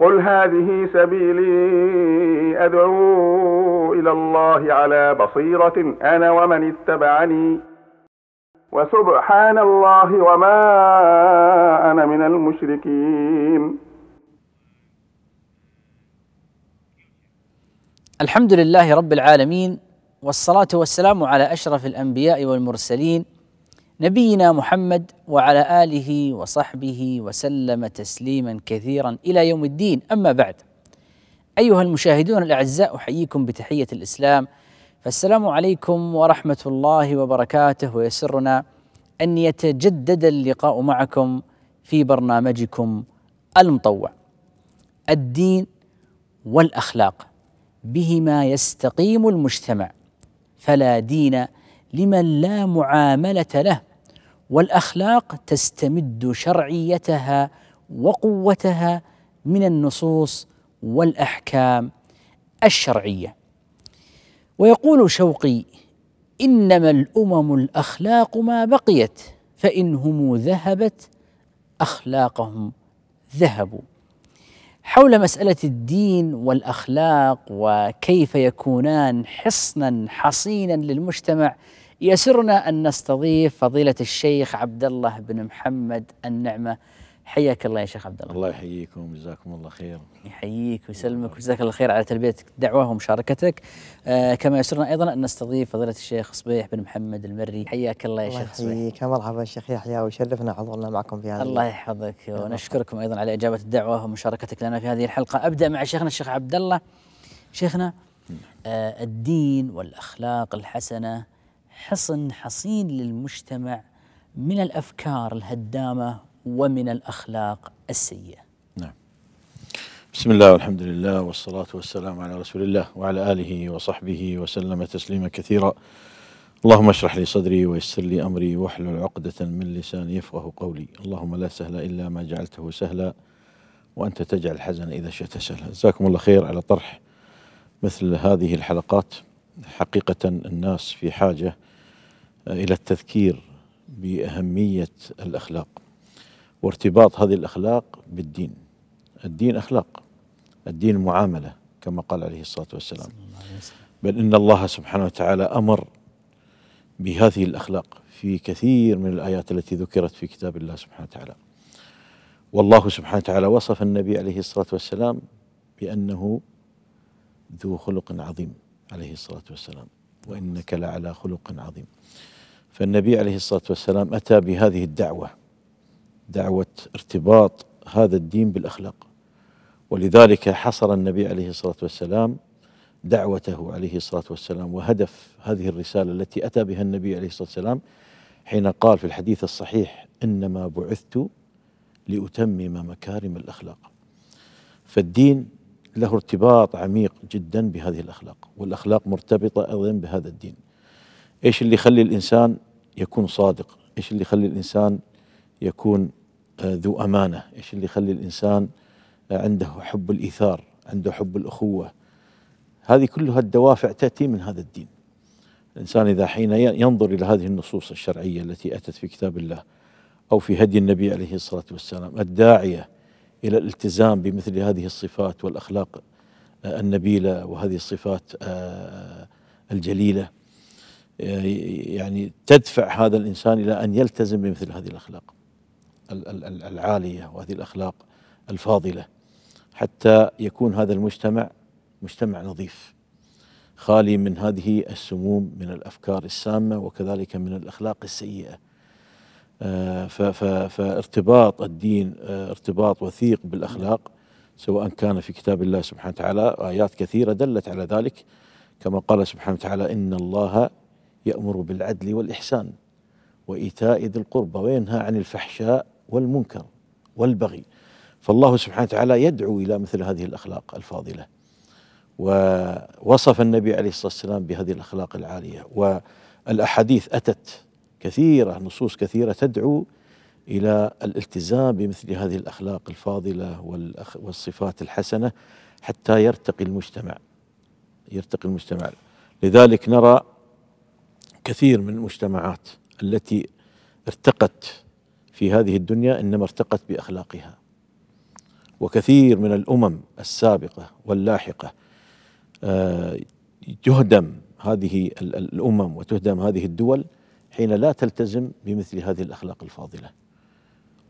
قل هذه سبيلي أدعو إلى الله على بصيرة أنا ومن اتبعني وسبحان الله وما أنا من المشركين الحمد لله رب العالمين والصلاة والسلام على أشرف الأنبياء والمرسلين نبينا محمد وعلى اله وصحبه وسلم تسليما كثيرا الى يوم الدين اما بعد ايها المشاهدون الاعزاء احييكم بتحيه الاسلام فالسلام عليكم ورحمه الله وبركاته ويسرنا ان يتجدد اللقاء معكم في برنامجكم المطوع الدين والاخلاق بهما يستقيم المجتمع فلا دين لمن لا معامله له والاخلاق تستمد شرعيتها وقوتها من النصوص والاحكام الشرعيه ويقول شوقي انما الامم الاخلاق ما بقيت فان هم ذهبت اخلاقهم ذهبوا حول مساله الدين والاخلاق وكيف يكونان حصنا حصينا للمجتمع يسرنا أن نستضيف فضيلة الشيخ عبد الله بن محمد النعمة حياك الله يا شيخ عبد الله الله يحييكم جزاكم الله خير يحييك ويسلمك وجزاك الله خير على تلبية الدعوة ومشاركتك آه كما يسرنا أيضا أن نستضيف فضيلة الشيخ صبيح بن محمد المري حياك الله يا الله شيخ صبيح يحييك مرحبا شيخ يحيى وشرفنا حضورنا معكم في هذا الله يحفظك ونشكركم أيضا على إجابة الدعوة ومشاركتك لنا في هذه الحلقة أبدأ مع شيخنا الشيخ عبد الله شيخنا آه، الدين والأخلاق الحسنة حصن حصين للمجتمع من الافكار الهدامه ومن الاخلاق السيئه. نعم. بسم الله والحمد لله والصلاه والسلام على رسول الله وعلى اله وصحبه وسلم تسليما كثيرا. اللهم اشرح لي صدري ويسر لي امري واحلل عقدة من لساني يفقه قولي، اللهم لا سهل الا ما جعلته سهلا وانت تجعل الحزن اذا شئت سهلا. جزاكم الله خير على طرح مثل هذه الحلقات. حقيقة الناس في حاجة الى التذكير باهميه الاخلاق وارتباط هذه الاخلاق بالدين الدين اخلاق الدين معامله كما قال عليه الصلاه والسلام بل ان الله سبحانه وتعالى امر بهذه الاخلاق في كثير من الايات التي ذكرت في كتاب الله سبحانه وتعالى والله سبحانه وتعالى وصف النبي عليه الصلاه والسلام بانه ذو خلق عظيم عليه الصلاه والسلام وانك لعلى خلق عظيم فالنبي عليه الصلاه والسلام اتى بهذه الدعوه دعوه ارتباط هذا الدين بالاخلاق ولذلك حصر النبي عليه الصلاه والسلام دعوته عليه الصلاه والسلام وهدف هذه الرساله التي اتى بها النبي عليه الصلاه والسلام حين قال في الحديث الصحيح انما بعثت لاتمم مكارم الاخلاق فالدين له ارتباط عميق جدا بهذه الاخلاق والاخلاق مرتبطه ايضا بهذا الدين ايش اللي يخلي الانسان يكون صادق ايش اللي يخلي الانسان يكون آه، ذو امانه ايش اللي يخلي الانسان آه، عنده حب الايثار عنده حب الاخوه هذه كلها الدوافع تاتي من هذا الدين الانسان اذا حين ينظر الى هذه النصوص الشرعيه التي اتت في كتاب الله او في هدي النبي عليه الصلاه والسلام الداعيه الى الالتزام بمثل هذه الصفات والاخلاق آه، النبيله وهذه الصفات الجليله يعني تدفع هذا الانسان الى ان يلتزم بمثل هذه الاخلاق العاليه وهذه الاخلاق الفاضله حتى يكون هذا المجتمع مجتمع نظيف خالي من هذه السموم من الافكار السامه وكذلك من الاخلاق السيئه آه، فارتباط الدين آه، ارتباط وثيق بالاخلاق سواء كان في كتاب الله سبحانه وتعالى ايات كثيره دلت على ذلك كما قال سبحانه وتعالى ان الله يأمر بالعدل والإحسان وإيتاء ذي القربى وينهى عن الفحشاء والمنكر والبغي فالله سبحانه وتعالى يدعو إلى مثل هذه الأخلاق الفاضلة ووصف النبي عليه الصلاة والسلام بهذه الأخلاق العالية والأحاديث أتت كثيرة نصوص كثيرة تدعو إلى الالتزام بمثل هذه الأخلاق الفاضلة والصفات الحسنة حتى يرتقي المجتمع يرتقي المجتمع لذلك نرى كثير من المجتمعات التي ارتقت في هذه الدنيا انما ارتقت باخلاقها وكثير من الامم السابقه واللاحقه آه، تهدم هذه الامم وتهدم هذه الدول حين لا تلتزم بمثل هذه الاخلاق الفاضله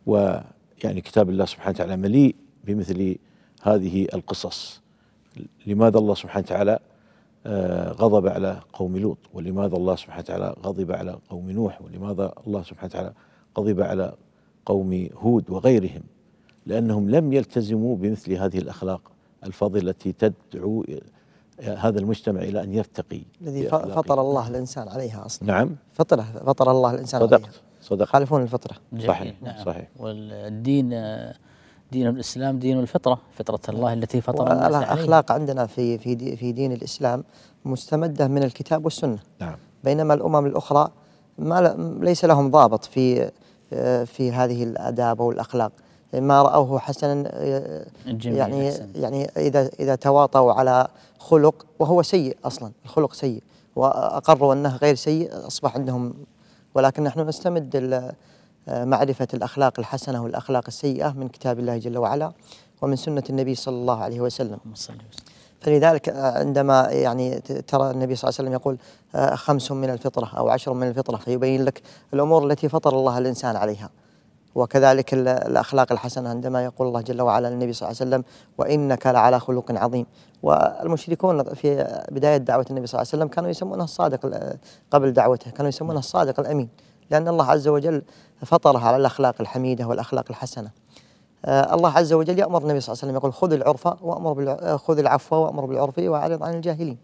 ويعني كتاب الله سبحانه وتعالى مليء بمثل هذه القصص لماذا الله سبحانه وتعالى غضب على قوم لوط ولماذا الله سبحانه وتعالى غضب على قوم نوح ولماذا الله سبحانه وتعالى غضب على قوم هود وغيرهم لأنهم لم يلتزموا بمثل هذه الأخلاق الفاضلة التي تدعو هذا المجتمع إلى أن يرتقي الذي فطر الله الإنسان عليها أصلا نعم فطره فطر الله الإنسان صدقت عليها صدقت خالفون الفطرة صحيح نعم صحيح والدين آه، دين الاسلام دين الفطره فطره نعم. الله التي فطر الناس عليها الاخلاق عندنا في في في دين الاسلام مستمده من الكتاب والسنه نعم بينما الامم الاخرى ما ليس لهم ضابط في في هذه الاداب او الاخلاق ما راوه حسنا يعني يعني اذا اذا تواطوا على خلق وهو سيء اصلا الخلق سيء واقروا انه غير سيء اصبح عندهم ولكن نحن نستمد معرفة الأخلاق الحسنة والأخلاق السيئة من كتاب الله جل وعلا ومن سنة النبي صلى الله عليه وسلم فلذلك آه، عندما يعني ترى النبي صلى الله عليه وسلم يقول آه، خمس من الفطرة أو عشر من الفطرة فيبين لك الأمور التي فطر الله الإنسان عليها وكذلك الأخلاق الحسنة عندما يقول الله جل وعلا للنبي صلى الله عليه وسلم وإنك لعلى خلق عظيم والمشركون في بداية دعوة النبي صلى الله عليه وسلم كانوا يسمونه الصادق قبل دعوته كانوا يسمونه الصادق الأمين لأن الله عز وجل فطرها على الأخلاق الحميدة والأخلاق الحسنة آه، الله عز وجل يأمر النبي صلى الله عليه وسلم يقول خذ العرف وأمر آه، خذ العفو وأمر بالعرف وأعرض عن الجاهلين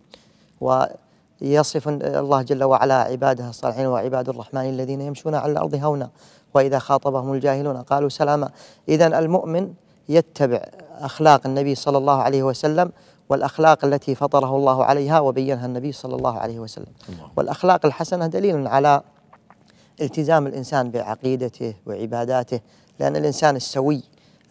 ويصف الله جل وعلا عباده الصالحين وعباد الرحمن الذين يمشون على الأرض هونا وإذا خاطبهم الجاهلون قالوا سلاما إذا المؤمن يتبع أخلاق النبي صلى الله عليه وسلم والأخلاق التي فطره الله عليها وبينها النبي صلى الله عليه وسلم والأخلاق الحسنة دليل على التزام الإنسان بعقيدته وعباداته لأن الإنسان السوي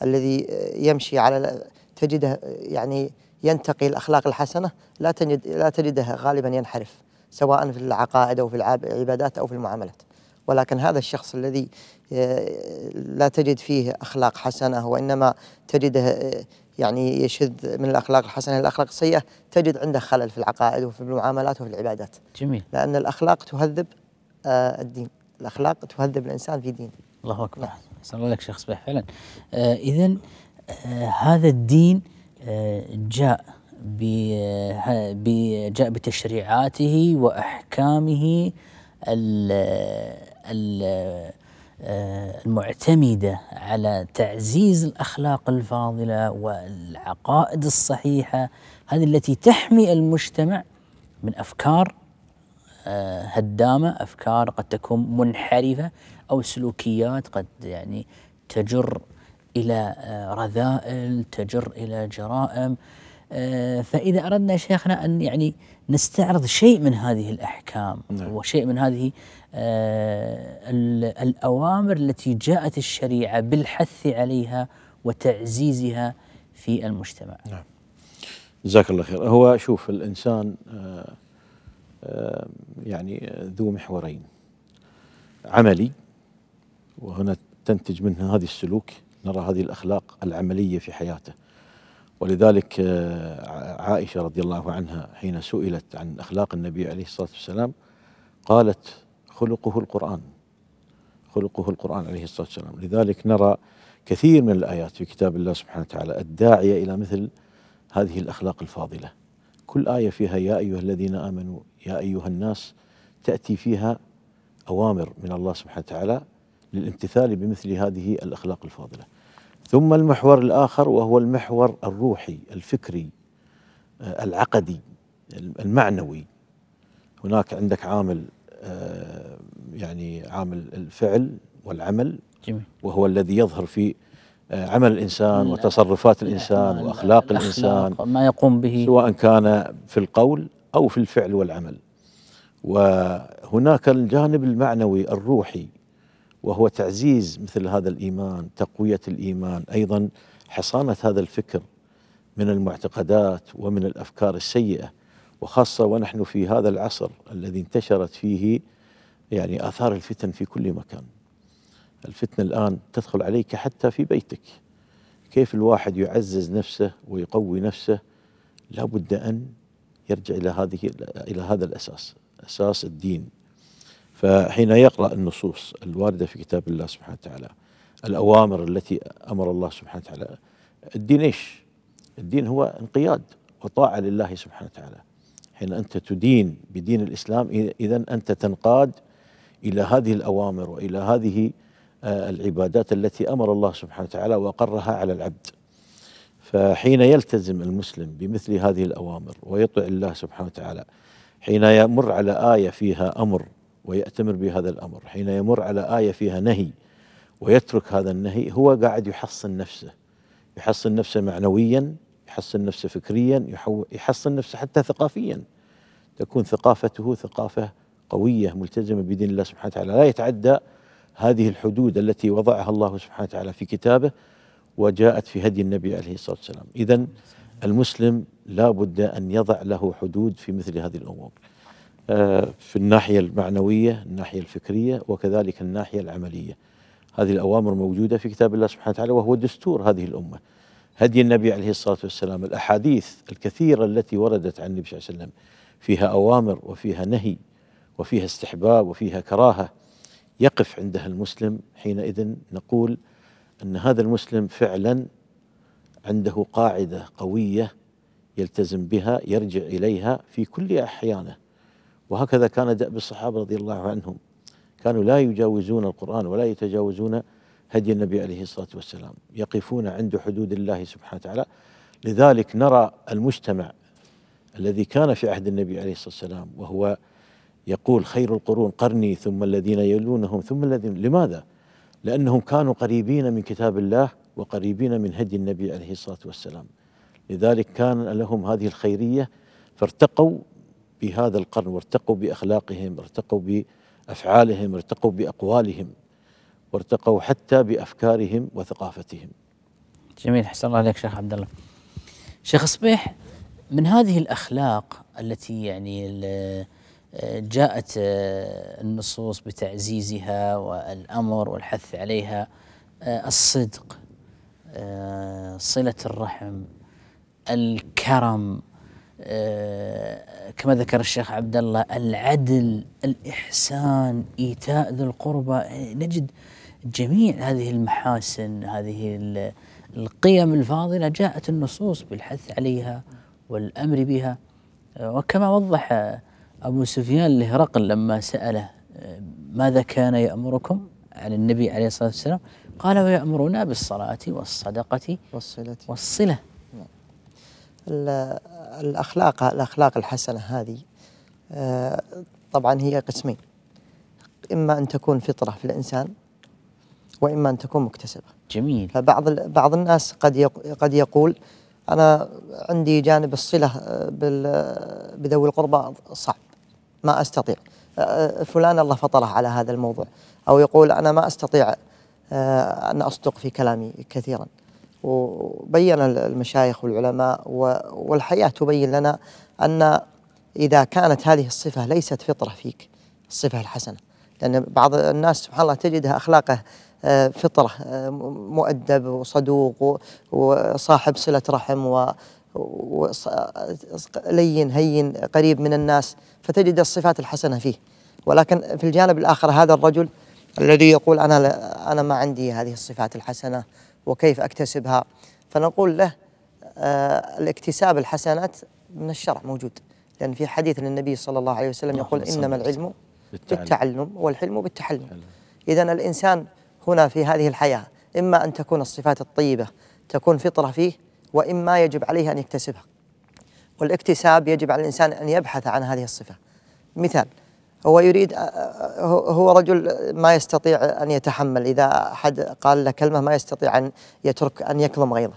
الذي يمشي على تجده يعني ينتقي الأخلاق الحسنة لا تجد لا تجده غالبا ينحرف سواء في العقائد أو في العبادات أو في المعاملات ولكن هذا الشخص الذي آه، لا تجد فيه أخلاق حسنة وإنما تجده آه، يعني يشذ من الأخلاق الحسنة الأخلاق السيئة تجد عنده خلل في العقائد وفي المعاملات وفي العبادات جميل لأن الأخلاق تهذب آه، الدين الأخلاق تهذب الإنسان في دينه الله أكبر نعم. أحسن الله لك شيخ صبيح فعلا آه إذا آه هذا الدين آه جاء آه، جاء بتشريعاته وأحكامه ال ال آه، المعتمدة على تعزيز الأخلاق الفاضلة والعقائد الصحيحة هذه التي تحمي المجتمع من أفكار هدامه، افكار قد تكون منحرفه او سلوكيات قد يعني تجر الى آه، رذائل، تجر الى جرائم. آه، فاذا اردنا شيخنا ان يعني نستعرض شيء من هذه الاحكام نعم. وشيء من هذه آه، الاوامر التي جاءت الشريعه بالحث عليها وتعزيزها في المجتمع. نعم. جزاك الله خير، هو شوف الانسان آه، يعني ذو محورين عملي وهنا تنتج منه هذه السلوك نرى هذه الأخلاق العملية في حياته ولذلك آه، عائشة رضي الله عنها حين سئلت عن أخلاق النبي عليه الصلاة والسلام قالت خلقه القرآن خلقه القرآن عليه الصلاة والسلام لذلك نرى كثير من الآيات في كتاب الله سبحانه وتعالى الداعية إلى مثل هذه الأخلاق الفاضلة كل آية فيها يا أيها الذين آمنوا يا أيها الناس تأتي فيها أوامر من الله سبحانه وتعالى للامتثال بمثل هذه الأخلاق الفاضلة ثم المحور الآخر وهو المحور الروحي الفكري آه، العقدي المعنوي هناك عندك عامل آه، يعني عامل الفعل والعمل جميل. وهو الذي يظهر في آه، عمل الانسان وتصرفات الانسان واخلاق الانسان ما يقوم به سواء كان في القول أو في الفعل والعمل وهناك الجانب المعنوي الروحي وهو تعزيز مثل هذا الإيمان تقوية الإيمان أيضا حصانة هذا الفكر من المعتقدات ومن الأفكار السيئة وخاصة ونحن في هذا العصر الذي انتشرت فيه يعني آثار الفتن في كل مكان الفتنة الآن تدخل عليك حتى في بيتك كيف الواحد يعزز نفسه ويقوي نفسه لابد أن يرجع إلى هذه إلى هذا الأساس أساس الدين فحين يقرأ النصوص الواردة في كتاب الله سبحانه وتعالى الأوامر التي أمر الله سبحانه وتعالى الدين إيش الدين هو انقياد وطاعة لله سبحانه وتعالى حين أنت تدين بدين الإسلام إذا أنت تنقاد إلى هذه الأوامر وإلى هذه آه، العبادات التي أمر الله سبحانه وتعالى وأقرها على العبد فحين يلتزم المسلم بمثل هذه الأوامر ويطع الله سبحانه وتعالى حين يمر على آية فيها أمر ويأتمر بهذا الأمر حين يمر على آية فيها نهي ويترك هذا النهي هو قاعد يحصن نفسه يحصن نفسه معنويا يحصن نفسه فكريا يحصن نفسه حتى ثقافيا تكون ثقافته ثقافة قوية ملتزمة بدين الله سبحانه وتعالى لا يتعدى هذه الحدود التي وضعها الله سبحانه وتعالى في كتابه وجاءت في هدي النبي عليه الصلاة والسلام إذا المسلم لا بد أن يضع له حدود في مثل هذه الأمور آه، في الناحية المعنوية الناحية الفكرية وكذلك الناحية العملية هذه الأوامر موجودة في كتاب الله سبحانه وتعالى وهو دستور هذه الأمة هدي النبي عليه الصلاة والسلام الأحاديث الكثيرة التي وردت عن النبي صلى الله عليه وسلم فيها أوامر وفيها نهي وفيها استحباب وفيها كراهة يقف عندها المسلم حينئذ نقول ان هذا المسلم فعلا عنده قاعده قويه يلتزم بها يرجع اليها في كل احيانه وهكذا كان دأب الصحابه رضي الله عنهم كانوا لا يجاوزون القران ولا يتجاوزون هدي النبي عليه الصلاه والسلام يقفون عند حدود الله سبحانه وتعالى لذلك نرى المجتمع الذي كان في عهد النبي عليه الصلاه والسلام وهو يقول خير القرون قرني ثم الذين يلونهم ثم الذين لماذا؟ لأنهم كانوا قريبين من كتاب الله وقريبين من هدي النبي عليه الصلاة والسلام لذلك كان لهم هذه الخيرية فارتقوا بهذا القرن وارتقوا بأخلاقهم ارتقوا بأفعالهم ارتقوا بأقوالهم وارتقوا حتى بأفكارهم وثقافتهم جميل حسن الله عليك شيخ عبد الله شيخ صبيح من هذه الأخلاق التي يعني جاءت آه، النصوص بتعزيزها والامر والحث عليها آه، الصدق آه، صله الرحم الكرم كما ذكر الشيخ عبد الله العدل الاحسان ايتاء ذي القربى نجد جميع هذه المحاسن هذه القيم الفاضله جاءت النصوص بالحث عليها والامر بها وكما وضح أبو سفيان لهرقل لما سأله ماذا كان يأمركم عن يعني النبي عليه الصلاة والسلام قال ويأمرنا بالصلاة والصدقة والصلة والصلة الأخلاق الأخلاق الحسنة هذه آه، طبعا هي قسمين إما أن تكون فطرة في الإنسان وإما أن تكون مكتسبة جميل فبعض بعض الناس قد قد يقول أنا عندي جانب الصلة آه، بذوي القربى صعب ما أستطيع أه، أه، فلان الله فطره على هذا الموضوع أو يقول أنا ما أستطيع أه، أن أصدق في كلامي كثيرا وبين المشايخ والعلماء والحياة تبين لنا أن إذا كانت هذه الصفة ليست فطرة فيك الصفة الحسنة لأن بعض الناس سبحان الله تجدها أخلاقه فطرة مؤدب وصدوق وصاحب صلة رحم لين هين قريب من الناس فتجد الصفات الحسنه فيه ولكن في الجانب الاخر هذا الرجل الذي يقول انا انا ما عندي هذه الصفات الحسنه وكيف اكتسبها فنقول له آه، الاكتساب الحسنات من الشرع موجود لان في حديث للنبي صلى الله عليه وسلم يقول انما العلم بالتعلم والحلم بالتحلم اذا الانسان هنا في هذه الحياه اما ان تكون الصفات الطيبه تكون فطره فيه وإما يجب عليه أن يكتسبها والاكتساب يجب على الإنسان أن يبحث عن هذه الصفة مثال هو يريد هو رجل ما يستطيع أن يتحمل إذا أحد قال له كلمة ما يستطيع أن يترك أن يكظم غيظه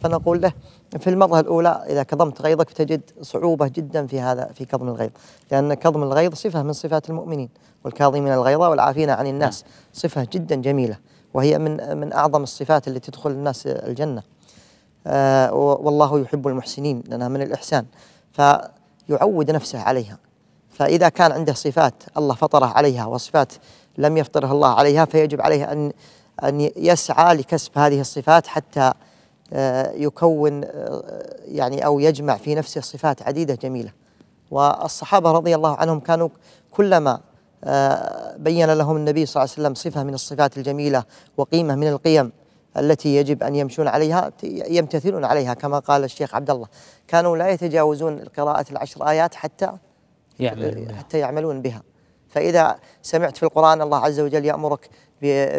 فنقول له في المرة الأولى إذا كظمت غيظك تجد صعوبة جدا في هذا في كظم الغيظ لأن كظم الغيظ صفة من صفات المؤمنين والكاظمين الغيظ والعافين عن الناس نعم. صفة جدا جميلة وهي من من أعظم الصفات اللي تدخل الناس الجنة آه، والله يحب المحسنين لأنها من الإحسان فيعود نفسه عليها فإذا كان عنده صفات الله فطره عليها وصفات لم يفطره الله عليها فيجب عليه أن أن يسعى لكسب هذه الصفات حتى آه، يكون آه، يعني أو يجمع في نفسه صفات عديدة جميلة والصحابة رضي الله عنهم كانوا كلما بين لهم النبي صلى الله عليه وسلم صفة من الصفات الجميلة وقيمة من القيم التي يجب أن يمشون عليها يمتثلون عليها كما قال الشيخ عبد الله كانوا لا يتجاوزون قراءة العشر آيات حتى يعملون حتى يعملون بها فإذا سمعت في القرآن الله عز وجل يأمرك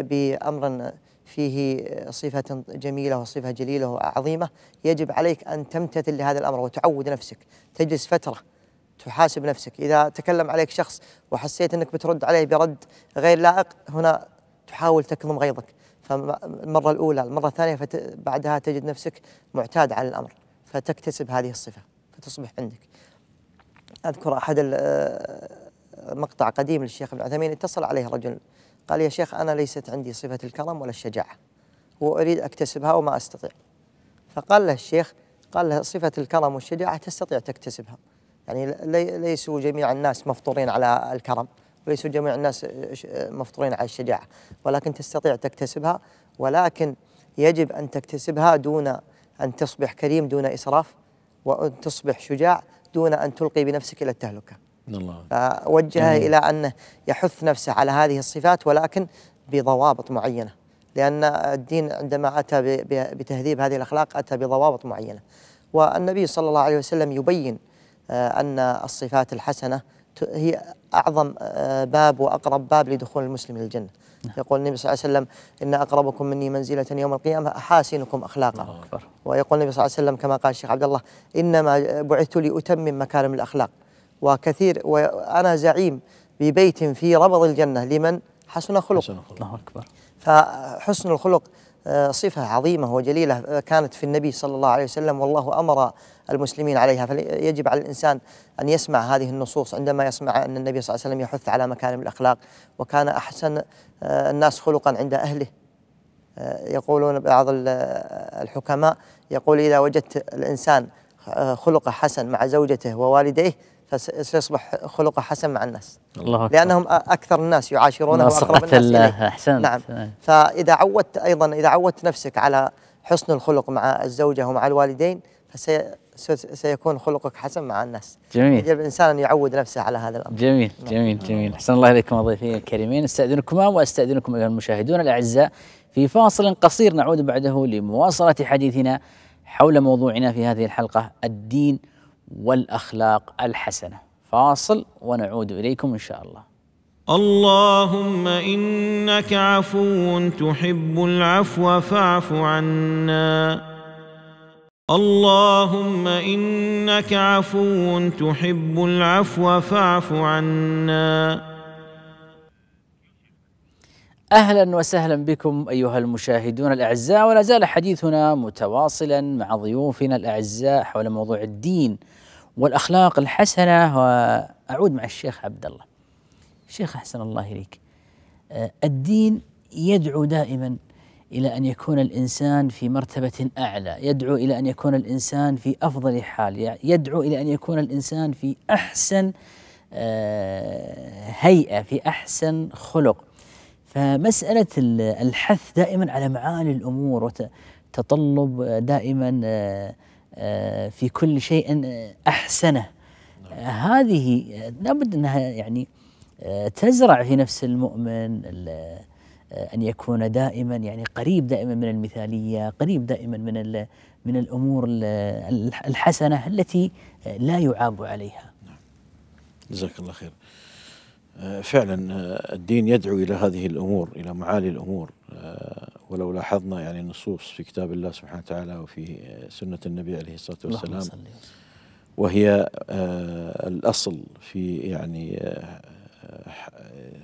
بأمر فيه صفة جميلة وصفة جليلة وعظيمة يجب عليك أن تمتثل لهذا الأمر وتعود نفسك تجلس فترة تحاسب نفسك إذا تكلم عليك شخص وحسيت أنك بترد عليه برد غير لائق هنا تحاول تكظم غيظك فالمرة الأولى المرة الثانية بعدها تجد نفسك معتاد على الأمر فتكتسب هذه الصفة فتصبح عندك أذكر أحد آه، مقطع قديم للشيخ ابن عثيمين اتصل عليه رجل قال يا شيخ أنا ليست عندي صفة الكرم ولا الشجاعة وأريد أكتسبها وما أستطيع فقال له الشيخ قال له صفة الكرم والشجاعة تستطيع تكتسبها يعني ليسوا جميع الناس مفطورين على الكرم وليس جميع الناس آه، آه، آه، مفطورين على الشجاعة ولكن تستطيع تكتسبها ولكن يجب أن تكتسبها دون أن تصبح كريم دون إسراف وأن تصبح شجاع دون أن تلقي بنفسك إلى التهلكة الله وجهه إلى أنه يحث نفسه على هذه الصفات ولكن بضوابط معينة لأن الدين عندما أتى بتهذيب هذه الأخلاق أتى بضوابط معينة والنبي صلى الله عليه وسلم يبين أن الصفات الحسنة هي أعظم آه، باب وأقرب باب لدخول المسلم للجنة نعم. يقول النبي صلى الله عليه وسلم إن أقربكم مني منزلة يوم القيامة أحاسنكم أخلاقا ويقول النبي صلى الله عليه وسلم كما قال الشيخ عبد الله إنما بعثت لأتمم مكارم الأخلاق وكثير وأنا زعيم ببيت في ربض الجنة لمن حسن خلق الله أكبر فحسن الخلق آه، صفة عظيمة وجليلة آه، كانت في النبي صلى الله عليه وسلم والله أمر المسلمين عليها فيجب على الإنسان أن يسمع هذه النصوص عندما يسمع أن النبي صلى الله عليه وسلم يحث على مكارم الأخلاق وكان أحسن آه، الناس خلقا عند أهله آه، يقولون بعض آه، الحكماء يقول إذا وجدت الإنسان خلقه حسن مع زوجته ووالديه فسيصبح خلقه حسن مع الناس الله أكبر. لأنهم أكثر الناس يعاشرونه وأقرب الناس إليه أحسن. نعم. نعم فإذا عودت أيضا إذا عودت نفسك على حسن الخلق مع الزوجة ومع الوالدين فسي سيكون خلقك حسن مع الناس جميل يجب الانسان ان يعود نفسه على هذا الامر جميل نعم. جميل جميل احسن الله اليكم ضيفي الكريمين استاذنكما واستاذنكم ايها المشاهدون الاعزاء في فاصل قصير نعود بعده لمواصله حديثنا حول موضوعنا في هذه الحلقه الدين والاخلاق الحسنه فاصل ونعود اليكم ان شاء الله اللهم انك عفو تحب العفو فاعف عنا اللهم إنك عفو تحب العفو فاعف عنا أهلا وسهلا بكم أيها المشاهدون الأعزاء ولا زال حديثنا متواصلا مع ضيوفنا الأعزاء حول موضوع الدين والأخلاق الحسنة وأعود مع الشيخ عبد الله الشيخ أحسن الله إليك أه، الدين يدعو دائما الى ان يكون الانسان في مرتبه اعلى، يدعو الى ان يكون الانسان في افضل حال، يدعو الى ان يكون الانسان في احسن آه، هيئه، في احسن خلق. فمساله الحث دائما على معالي الامور وتطلب دائما آه، آه، في كل شيء احسنه. هذه لابد انها يعني تزرع في نفس المؤمن ان يكون دائما يعني قريب دائما من المثاليه، قريب دائما من من الامور الحسنه التي لا يعاب عليها. جزاك الله خير. فعلا الدين يدعو الى هذه الامور، الى معالي الامور، ولو لاحظنا يعني النصوص في كتاب الله سبحانه وتعالى وفي سنه النبي عليه الصلاه والسلام وهي آه، الاصل في يعني آه، آه،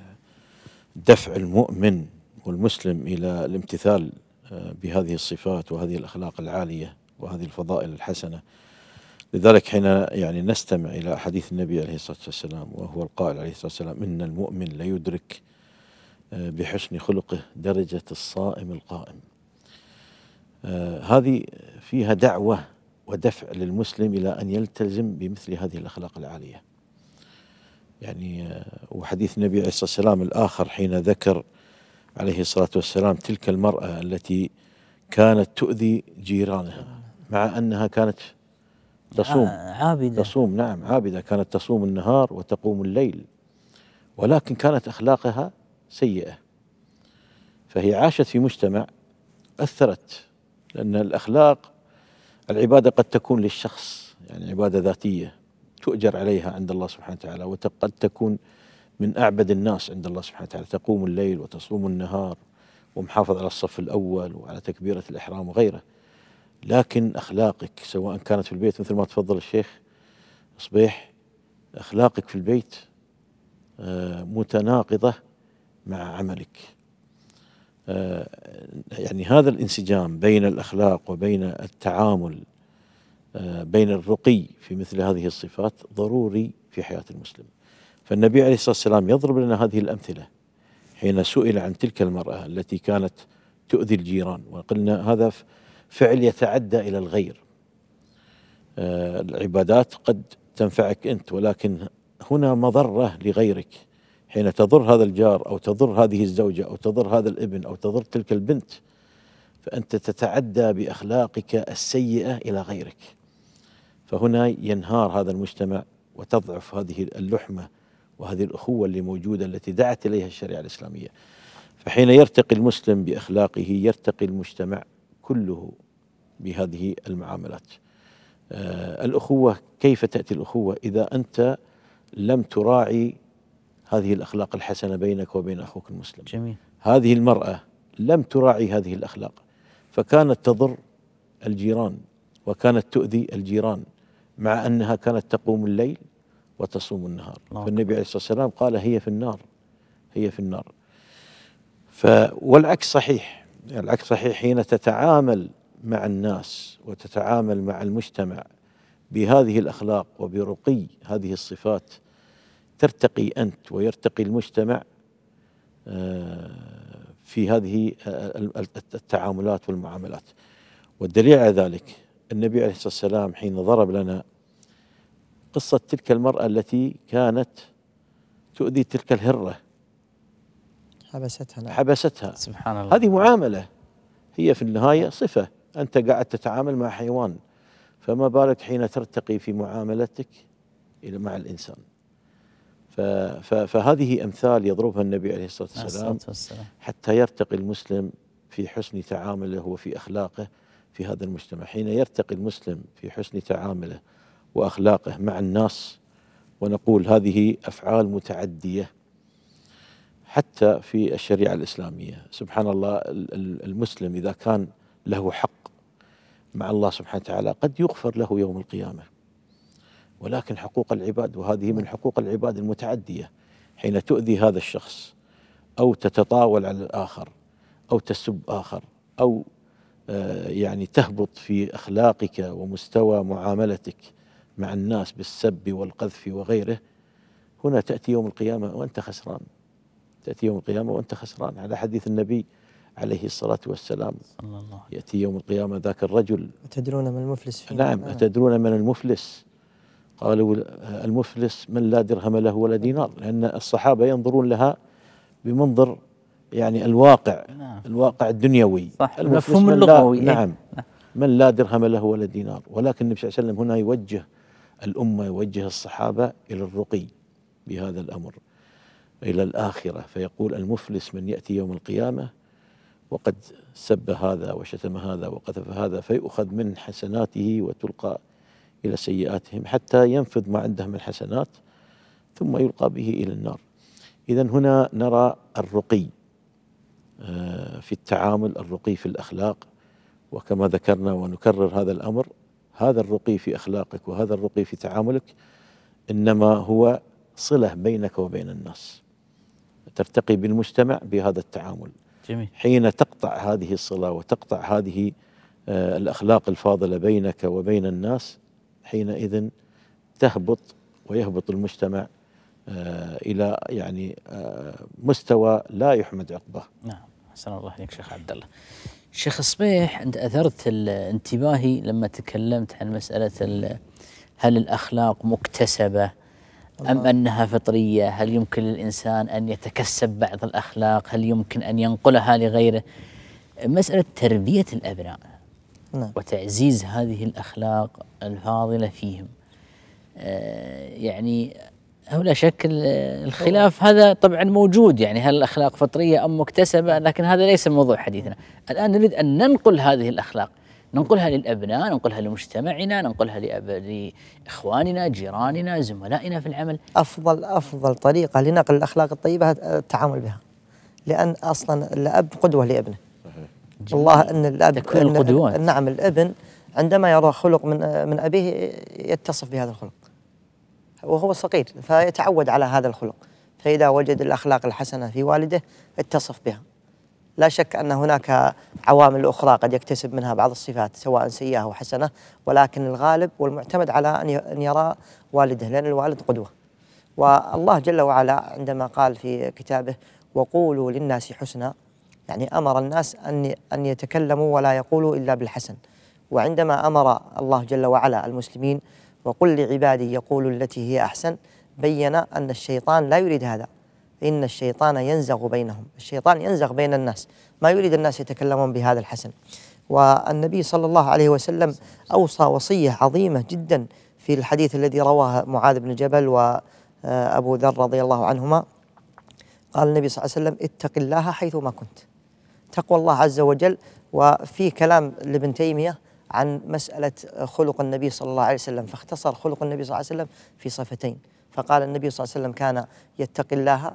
دفع المؤمن والمسلم إلى الامتثال آه، بهذه الصفات وهذه الأخلاق العالية وهذه الفضائل الحسنة لذلك حين يعني نستمع إلى حديث النبي عليه الصلاة والسلام وهو القائل عليه الصلاة والسلام إن المؤمن ليدرك آه، بحسن خلقه درجة الصائم القائم آه، هذه فيها دعوة ودفع للمسلم إلى أن يلتزم بمثل هذه الأخلاق العالية يعني وحديث النبي عليه الصلاة والسلام الآخر حين ذكر عليه الصلاة والسلام تلك المرأة التي كانت تؤذي جيرانها مع أنها كانت تصوم آه، عابدة تصوم نعم عابدة كانت تصوم النهار وتقوم الليل ولكن كانت أخلاقها سيئة فهي عاشت في مجتمع أثرت لأن الأخلاق العبادة قد تكون للشخص يعني عبادة ذاتية تؤجر عليها عند الله سبحانه وتعالى وقد تكون من أعبد الناس عند الله سبحانه وتعالى تقوم الليل وتصوم النهار ومحافظ على الصف الأول وعلى تكبيرة الإحرام وغيره لكن أخلاقك سواء كانت في البيت مثل ما تفضل الشيخ صبيح أخلاقك في البيت آه، متناقضة مع عملك آه، يعني هذا الانسجام بين الأخلاق وبين التعامل آه، بين الرقي في مثل هذه الصفات ضروري في حياة المسلم فالنبي عليه الصلاة والسلام يضرب لنا هذه الأمثلة حين سئل عن تلك المرأة التي كانت تؤذي الجيران وقلنا هذا فعل يتعدى إلى الغير آه، العبادات قد تنفعك أنت ولكن هنا مضرة لغيرك حين تضر هذا الجار أو تضر هذه الزوجة أو تضر هذا الابن أو تضر تلك البنت فأنت تتعدى بأخلاقك السيئة إلى غيرك فهنا ينهار هذا المجتمع وتضعف هذه اللحمه وهذه الأخوة اللي موجودة التي دعت إليها الشريعة الإسلامية فحين يرتقي المسلم بأخلاقه يرتقي المجتمع كله بهذه المعاملات آه الأخوة كيف تأتي الأخوة إذا أنت لم تراعي هذه الأخلاق الحسنة بينك وبين أخوك المسلم جميل هذه المرأة لم تراعي هذه الأخلاق فكانت تضر الجيران وكانت تؤذي الجيران مع أنها كانت تقوم الليل وتصوم النهار نعم. فالنبي عليه الصلاة والسلام قال هي في النار هي في النار ف والعكس صحيح العكس صحيح حين تتعامل مع الناس وتتعامل مع المجتمع بهذه الأخلاق وبرقي هذه الصفات ترتقي أنت ويرتقي المجتمع آه، في هذه التعاملات والمعاملات والدليل على ذلك النبي عليه الصلاة والسلام حين ضرب لنا قصة تلك المرأة التي كانت تؤذي تلك الهرة حبستها نعم. حبستها سبحان الله هذه معاملة هي في النهاية صفة أنت قاعد تتعامل مع حيوان فما بالك حين ترتقي في معاملتك إلى مع الإنسان فهذه أمثال يضربها النبي عليه الصلاة والسلام, والسلام حتى يرتقي المسلم في حسن تعامله وفي أخلاقه في هذا المجتمع حين يرتقي المسلم في حسن تعامله واخلاقه مع الناس ونقول هذه افعال متعديه حتى في الشريعه الاسلاميه سبحان الله المسلم اذا كان له حق مع الله سبحانه وتعالى قد يغفر له يوم القيامه ولكن حقوق العباد وهذه من حقوق العباد المتعديه حين تؤذي هذا الشخص او تتطاول على الاخر او تسب اخر او آه، يعني تهبط في اخلاقك ومستوى معاملتك مع الناس بالسب والقذف وغيره هنا تأتي يوم القيامة وأنت خسران تأتي يوم القيامة وأنت خسران على حديث النبي عليه الصلاة والسلام صلى الله عليه يأتي يوم القيامة ذاك الرجل أتدرون من المفلس فيه نعم آه. أتدرون من المفلس قالوا المفلس من لا درهم له ولا دينار لأن الصحابة ينظرون لها بمنظر يعني الواقع نعم. الواقع الدنيوي صح المفهوم اللغوي نعم. نعم من لا درهم له ولا دينار ولكن النبي صلى الله عليه وسلم هنا يوجه الأمة يوجه الصحابة إلى الرقي بهذا الأمر إلى الآخرة فيقول المفلس من يأتي يوم القيامة وقد سب هذا وشتم هذا وقذف هذا فيؤخذ من حسناته وتلقى إلى سيئاتهم حتى ينفذ ما عنده من حسنات ثم يلقى به إلى النار إذا هنا نرى الرقي آه، في التعامل الرقي في الأخلاق وكما ذكرنا ونكرر هذا الأمر هذا الرقي في اخلاقك وهذا الرقي في تعاملك انما هو صله بينك وبين الناس ترتقي بالمجتمع بهذا التعامل جميل. حين تقطع هذه الصله وتقطع هذه آه، الاخلاق الفاضله بينك وبين الناس حينئذ تهبط ويهبط المجتمع آه، الى يعني آه، مستوى لا يحمد عقباه نعم حسن الله عليك شيخ عبد الله شيخ صبيح انت اثرت انتباهي لما تكلمت عن مساله هل الاخلاق مكتسبه ام انها فطريه؟ هل يمكن للانسان ان يتكسب بعض الاخلاق؟ هل يمكن ان ينقلها لغيره؟ مساله تربيه الابناء نعم. وتعزيز هذه الاخلاق الفاضله فيهم. آه، يعني هو لا شك الخلاف هذا طبعا موجود يعني هل الاخلاق فطريه ام مكتسبه لكن هذا ليس موضوع حديثنا الان نريد ان ننقل هذه الاخلاق ننقلها للابناء ننقلها لمجتمعنا ننقلها لاخواننا جيراننا زملائنا في العمل افضل افضل طريقه لنقل الاخلاق الطيبه التعامل بها لان اصلا الاب قدوه لابنه جميل. والله ان الاب تكون القدوات نعم الابن عندما يرى خلق من من ابيه يتصف بهذا الخلق وهو صغير فيتعود على هذا الخلق فإذا وجد الأخلاق الحسنة في والده اتصف بها لا شك أن هناك عوامل أخرى قد يكتسب منها بعض الصفات سواء سيئة أو حسنة ولكن الغالب والمعتمد على أن يرى والده لأن الوالد قدوة والله جل وعلا عندما قال في كتابه وقولوا للناس حسنا يعني أمر الناس أن أن يتكلموا ولا يقولوا إلا بالحسن وعندما أمر الله جل وعلا المسلمين وقل لعبادي يقول التي هي أحسن بين أن الشيطان لا يريد هذا إن الشيطان ينزغ بينهم الشيطان ينزغ بين الناس ما يريد الناس يتكلمون بهذا الحسن والنبي صلى الله عليه وسلم أوصى وصية عظيمة جدا في الحديث الذي رواه معاذ بن جبل وأبو ذر رضي الله عنهما قال النبي صلى الله عليه وسلم اتق الله حيث ما كنت تقوى الله عز وجل وفي كلام لابن تيمية عن مسألة خلق النبي صلى الله عليه وسلم فاختصر خلق النبي صلى الله عليه وسلم في صفتين فقال النبي صلى الله عليه وسلم كان يتقي الله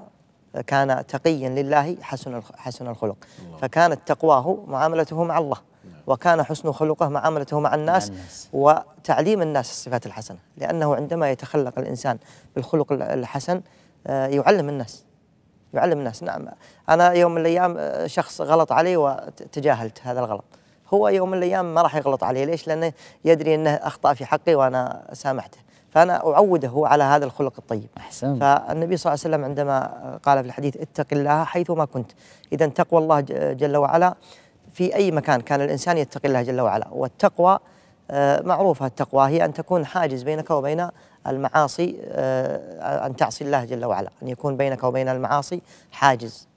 كان تقيا لله حسن حسن الخلق فكانت تقواه معاملته مع الله نعم. وكان حسن خلقه معاملته مع الناس, وتعليم الناس الصفات الحسنه لانه عندما يتخلق الانسان بالخلق الحسن آه، يعلم الناس يعلم الناس نعم انا يوم من الايام آه، شخص غلط علي وتجاهلت هذا الغلط هو يوم من الايام ما راح يغلط علي ليش؟ لانه يدري انه اخطا في حقي وانا سامحته. فانا اعوده هو على هذا الخلق الطيب. احسنت. فالنبي صلى الله عليه وسلم عندما قال في الحديث اتق الله حيثما كنت، اذا تقوى الله جل وعلا في اي مكان كان الانسان يتقي الله جل وعلا، والتقوى آه، معروفه التقوى هي ان تكون حاجز بينك وبين المعاصي آه، ان تعصي الله جل وعلا، ان يكون بينك وبين المعاصي حاجز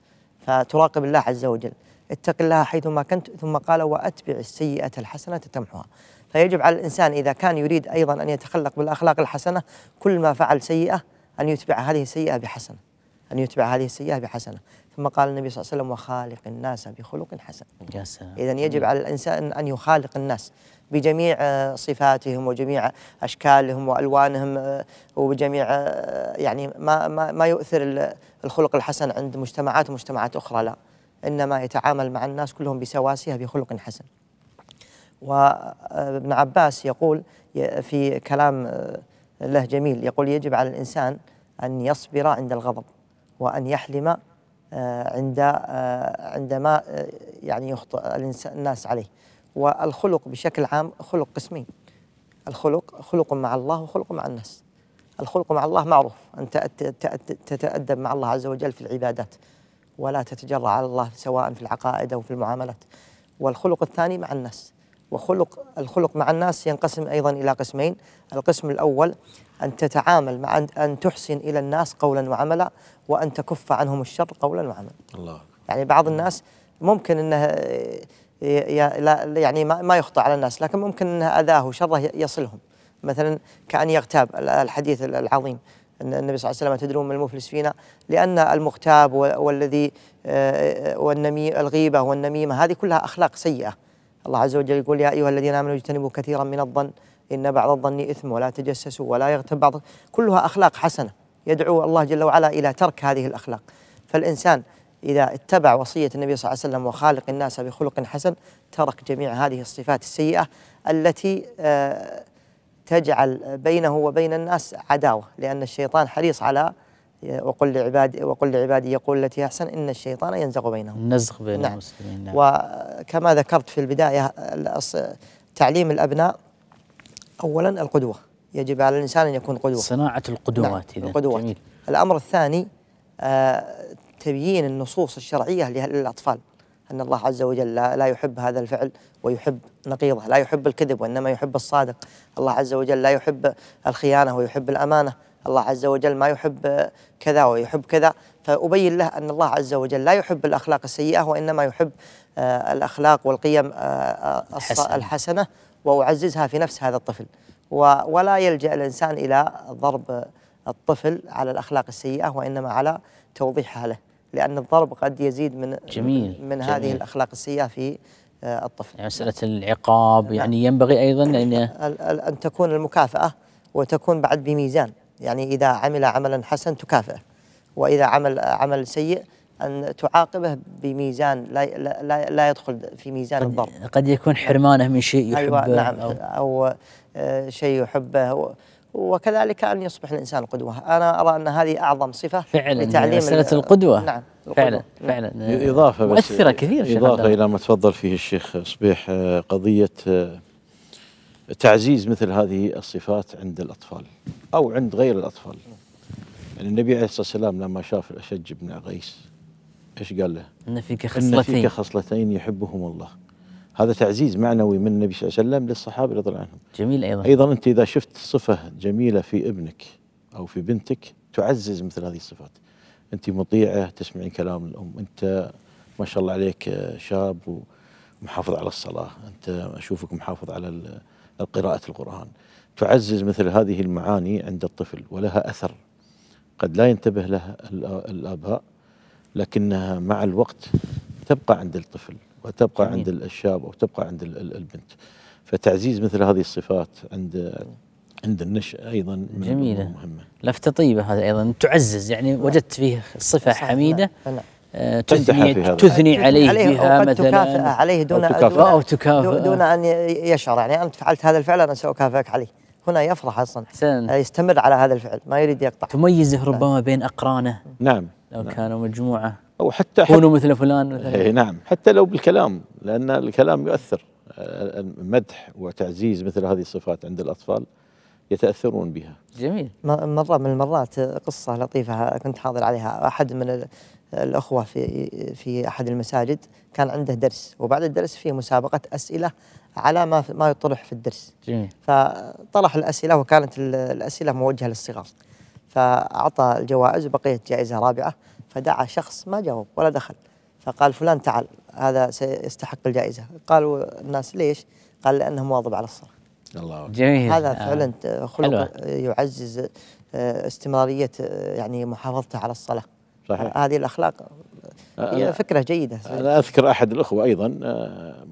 فتراقب الله عز وجل. اتق الله حيثما كنت ثم قال وأتبع السيئة الحسنة تمحها فيجب على الإنسان إذا كان يريد أيضا أن يتخلق بالأخلاق الحسنة كل ما فعل سيئة أن يتبع هذه السيئة بحسنة أن يتبع هذه السيئة بحسنة ثم قال النبي صلى الله عليه وسلم وخالق الناس بخلق حسن يا سلام إذا يجب على الإنسان أن يخالق الناس بجميع صفاتهم وجميع اشكالهم والوانهم آه، وبجميع آه، يعني ما ما, ما يؤثر الخلق الحسن عند مجتمعات ومجتمعات اخرى لا إنما يتعامل مع الناس كلهم بسواسية بخلق حسن وابن آه، عباس يقول في كلام آه، له جميل يقول يجب على الإنسان أن يصبر عند الغضب وأن يحلم آه، عند عندما يعني يخطئ الناس عليه والخلق بشكل عام خلق قسمين الخلق خلق مع الله وخلق مع الناس الخلق مع الله معروف أن تتأدب مع الله عز وجل في العبادات ولا تتجرأ على الله سواء في العقائد أو في المعاملات والخلق الثاني مع الناس وخلق الخلق مع الناس ينقسم أيضا إلى قسمين القسم الأول أن تتعامل مع أن تحسن إلى الناس قولا وعملا وأن تكف عنهم الشر قولا وعملا الله يعني بعض الناس ممكن أنه يعني ما يخطى على الناس لكن ممكن أنه أذاه وشره يصلهم مثلا كأن يغتاب الحديث العظيم أن النبي صلى الله عليه وسلم تدرون من المفلس فينا لأن المغتاب والذي آه، والنمي الغيبة والنميمة هذه كلها أخلاق سيئة الله عز وجل يقول يا أيها الذين آمنوا اجتنبوا كثيرا من الظن إن بعض الظن إثم ولا تجسسوا ولا يغتب بعض كلها أخلاق حسنة يدعو الله جل وعلا إلى ترك هذه الأخلاق فالإنسان إذا اتبع وصية النبي صلى الله عليه وسلم وخالق الناس بخلق حسن ترك جميع هذه الصفات السيئة التي آه تجعل بينه وبين الناس عداوة لأن الشيطان حريص على وقل لعبادي وقل لعبادي يقول التي احسن ان الشيطان ينزغ بينهم النزغ بين نعم. المسلمين نعم. وكما ذكرت في البدايه تعليم الابناء اولا القدوه يجب على الانسان ان يكون قدوه صناعه القدوات نعم. القدوات جميل. الامر الثاني آه، تبيين النصوص الشرعيه للاطفال أن الله عز وجل لا يحب هذا الفعل ويحب نقيضه لا يحب الكذب وإنما يحب الصادق الله عز وجل لا يحب الخيانة ويحب الأمانة الله عز وجل ما يحب كذا ويحب كذا فأبين له أن الله عز وجل لا يحب الأخلاق السيئة وإنما يحب آه، الأخلاق والقيم آه، آه، الحسنة, الحسنة وأعززها في نفس هذا الطفل ولا يلجأ الإنسان إلى ضرب الطفل على الأخلاق السيئة وإنما على توضيحها له لأن الضرب قد يزيد من جميل من جميل هذه الأخلاق السيئة في آه، الطفل يعني مسألة العقاب نعم. يعني ينبغي أيضا أن أن تكون المكافأة وتكون بعد بميزان يعني إذا عمل عملا حسنا تكافئه وإذا عمل عمل سيء أن تعاقبه بميزان لا لا, لا يدخل في ميزان قد الضرب قد يكون حرمانه من شيء أيوة، يحبه أيوة نعم أو, أو آه، شيء يحبه وكذلك ان يصبح الانسان قدوه، انا ارى ان هذه اعظم صفه فعلا لتعليم مساله القدوه نعم القدوة. فعلا نعم. فعلا اضافه مؤثره كثير اضافه الى ما تفضل فيه الشيخ صبيح آه، قضيه آه، تعزيز مثل هذه الصفات عند الاطفال او عند غير الاطفال. يعني النبي عليه الصلاه والسلام لما شاف الاشج بن عقيس ايش قال له؟ ان فيك خصلتين ان فيك خصلتين يحبهم الله هذا تعزيز معنوي من النبي صلى الله عليه وسلم للصحابه رضي الله عنهم. جميل ايضا. ايضا انت اذا شفت صفه جميله في ابنك او في بنتك تعزز مثل هذه الصفات. انت مطيعه تسمعين كلام الام، انت ما شاء الله عليك شاب ومحافظ على الصلاه، انت اشوفك محافظ على قراءه القران. تعزز مثل هذه المعاني عند الطفل ولها اثر قد لا ينتبه لها الاباء لكنها مع الوقت تبقى عند الطفل. وتبقى جميل. عند الشاب او تبقى عند البنت فتعزيز مثل هذه الصفات عند عند النشء ايضا من جميله مهمه لفته طيبه هذا ايضا تعزز يعني لا. وجدت فيه صفه حميده لا. لا. آه، تثني تثني عليه, عليه بها مثلا تكافئ عليه دون أو تكافئ, أو تكافئ دون ان يشعر يعني انت فعلت هذا الفعل انا ساكافئك عليه هنا يفرح اصلا حسن. يعني يستمر على هذا الفعل ما يريد يقطع تميزه ربما بين اقرانه نعم لو نعم. كانوا مجموعه او حتى كونوا مثل فلان مثلا اي نعم حتى لو بالكلام لان الكلام يؤثر مدح وتعزيز مثل هذه الصفات عند الاطفال يتاثرون بها. جميل. مره من المرات قصه لطيفه كنت حاضر عليها احد من الاخوه في في احد المساجد كان عنده درس وبعد الدرس في مسابقه اسئله على ما ما يطرح في الدرس. جميل. فطرح الاسئله وكانت الاسئله موجهه للصغار. فاعطى الجوائز وبقيت جائزه رابعه فدعا شخص ما جاوب ولا دخل فقال فلان تعال هذا سيستحق الجائزة قالوا الناس ليش قال لأنه مواظب على الصلاة الله جميل هذا آه. فعلا خلق يعزز آه، استمرارية آه، يعني محافظته على الصلاة صحيح. هذه الأخلاق هي فكرة جيدة أنا أذكر أحد الأخوة أيضا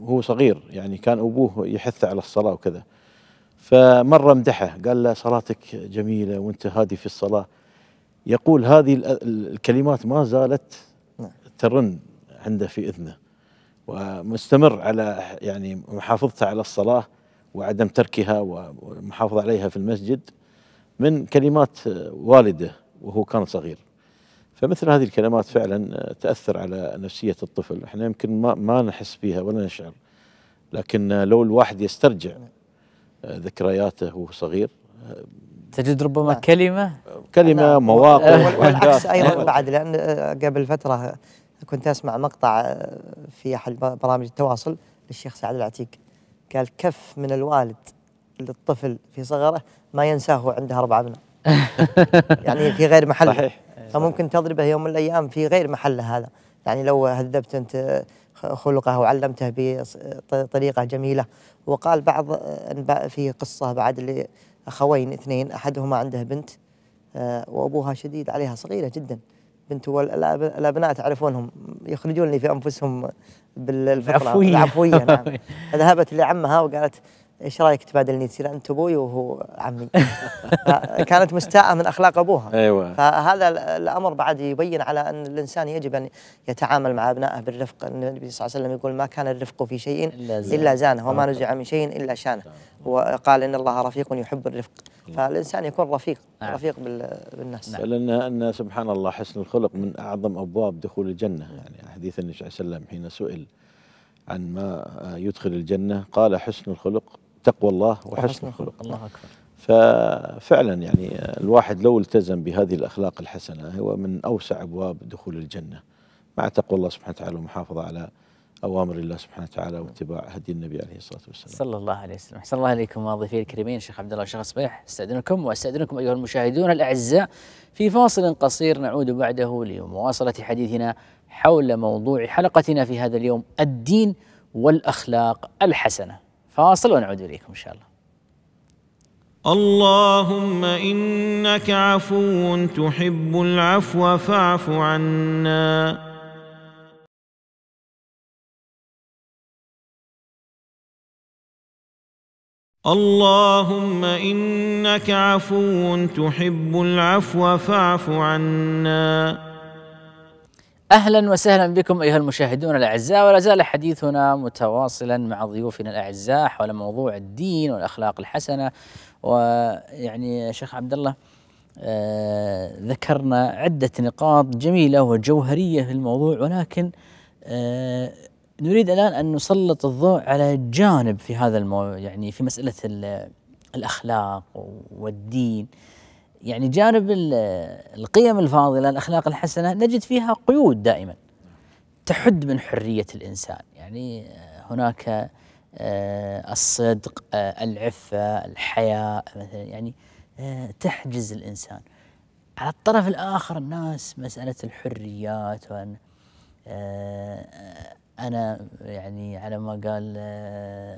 هو صغير يعني كان أبوه يحث على الصلاة وكذا فمرة مدحه قال له صلاتك جميلة وأنت هادي في الصلاة يقول هذه الكلمات ما زالت نعم. ترن عنده في اذنه ومستمر على يعني محافظته على الصلاه وعدم تركها والمحافظه عليها في المسجد من كلمات والده وهو كان صغير فمثل هذه الكلمات فعلا تاثر على نفسيه الطفل احنا يمكن ما, ما نحس بها ولا نشعر لكن لو الواحد يسترجع نعم. ذكرياته وهو صغير تجد ربما لا. كلمه كلمه مواقف والعكس ايضا بعد لان آه، قبل فتره كنت اسمع مقطع آه، في احد برامج التواصل للشيخ سعد العتيق قال كف من الوالد للطفل في صغره ما ينساه عنده اربع ابناء يعني في غير محله صحيح فممكن تضربه يوم من الايام في غير محله هذا يعني لو هذبت انت آه، خلقه وعلمته بطريقه جميله وقال بعض في قصه بعد اللي أخوين اثنين أحدهما عنده بنت آه، وأبوها شديد عليها صغيرة جدا بنت والأبناء تعرفونهم يخرجون لي في أنفسهم بالفطرة العفوية, العفوية نعم ذهبت لعمها وقالت ايش رايك تبادلني تصير انت ابوي وهو عمي كانت مستاءه من اخلاق ابوها ايوه فهذا الامر بعد يبين على ان الانسان يجب ان يتعامل مع ابنائه بالرفق النبي صلى الله عليه وسلم يقول ما كان الرفق في شيء الا زانه, إلا زانه وما آه. نزع من شيء الا شانه وقال ان الله رفيق يحب الرفق نعم. فالانسان يكون رفيق نعم. رفيق بالناس نعم. لان ان سبحان الله حسن الخلق من اعظم ابواب دخول الجنه نعم. يعني حديث النبي صلى الله عليه وسلم حين سئل عن ما يدخل الجنه قال حسن الخلق تقوى الله وحسن الخلق الله أكبر ففعلا يعني الواحد لو التزم بهذه الأخلاق الحسنة هو من أوسع أبواب دخول الجنة مع تقوى الله سبحانه وتعالى والمحافظة على أوامر الله سبحانه وتعالى واتباع هدي النبي عليه الصلاة والسلام صلى الله عليه وسلم أحسن الله إليكم واضيفي الكريمين شيخ عبد الله شيخ صبيح استأذنكم وأستأذنكم أيها المشاهدون الأعزاء في فاصل قصير نعود بعده لمواصلة حديثنا حول موضوع حلقتنا في هذا اليوم الدين والأخلاق الحسنة فاصل ونعود اليكم ان شاء الله اللهم انك عفو تحب العفو فاعف عنا اللهم انك عفو تحب العفو فاعف عنا اهلا وسهلا بكم ايها المشاهدون الاعزاء ولا زال حديثنا متواصلا مع ضيوفنا الاعزاء حول موضوع الدين والاخلاق الحسنه ويعني شيخ عبد الله آه ذكرنا عده نقاط جميله وجوهريه في الموضوع ولكن آه نريد الان ان نسلط الضوء على جانب في هذا الموضوع يعني في مساله الاخلاق والدين آه يعني جانب القيم الفاضله الاخلاق الحسنه نجد فيها قيود دائما تحد من حريه الانسان يعني آه، هناك آه، الصدق آه، العفه الحياء مثلا يعني تحجز الانسان على الطرف الاخر الناس مساله الحريات وان انا يعني على ما قال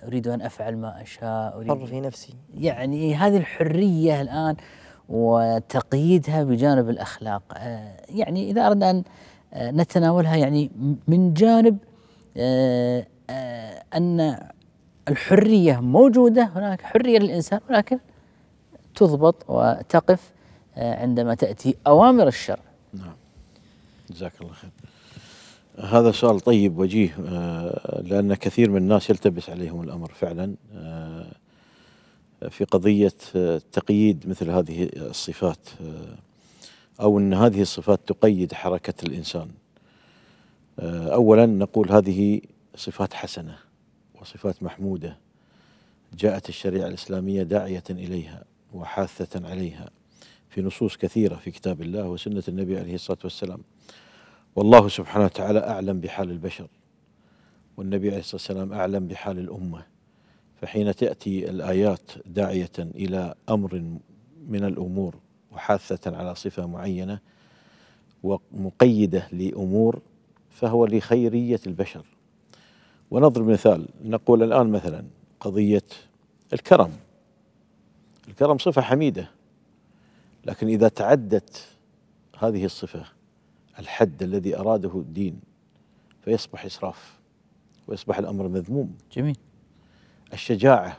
اريد ان افعل ما اشاء اريد حر في نفسي يعني هذه الحريه الان وتقييدها بجانب الاخلاق آه، يعني اذا اردنا ان آه، نتناولها يعني من جانب آه، ان الحريه موجوده هناك حريه للانسان ولكن تضبط وتقف عندما تاتي اوامر الشرع. نعم. جزاك الله خير. هذا سؤال طيب وجيه لان كثير من الناس يلتبس عليهم الامر فعلا في قضية آه، تقييد مثل هذه الصفات آه، أو أن هذه الصفات تقيد حركة الإنسان آه، أولا نقول هذه صفات حسنة وصفات محمودة جاءت الشريعة الإسلامية داعية إليها وحاثة عليها في نصوص كثيرة في كتاب الله وسنة النبي عليه الصلاة والسلام والله سبحانه وتعالى أعلم بحال البشر والنبي عليه الصلاة والسلام أعلم بحال الأمة فحين تأتي الآيات داعية إلى أمر من الأمور وحاثة على صفة معينة ومقيدة لأمور فهو لخيرية البشر ونضرب مثال نقول الآن مثلا قضية الكرم الكرم صفة حميدة لكن إذا تعدت هذه الصفة الحد الذي أراده الدين فيصبح إسراف ويصبح الأمر مذموم جميل الشجاعه